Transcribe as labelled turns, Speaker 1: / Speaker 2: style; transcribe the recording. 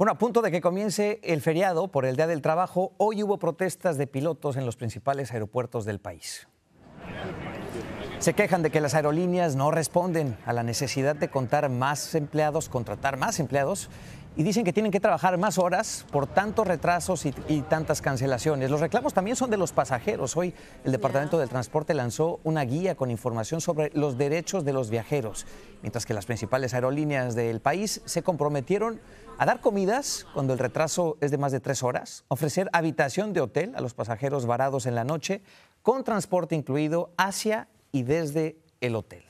Speaker 1: Bueno, a punto de que comience el feriado por el Día del Trabajo, hoy hubo protestas de pilotos en los principales aeropuertos del país. Se quejan de que las aerolíneas no responden a la necesidad de contar más empleados, contratar más empleados, y dicen que tienen que trabajar más horas por tantos retrasos y, tantas cancelaciones. Los reclamos también son de los pasajeros. Hoy el Departamento del Transporte lanzó una guía con información sobre los derechos de los viajeros mientras que las principales aerolíneas del país se comprometieron a dar comidas cuando el retraso es de más de tres horas, ofrecer habitación de hotel a los pasajeros varados en la noche, con transporte incluido hacia y desde el hotel.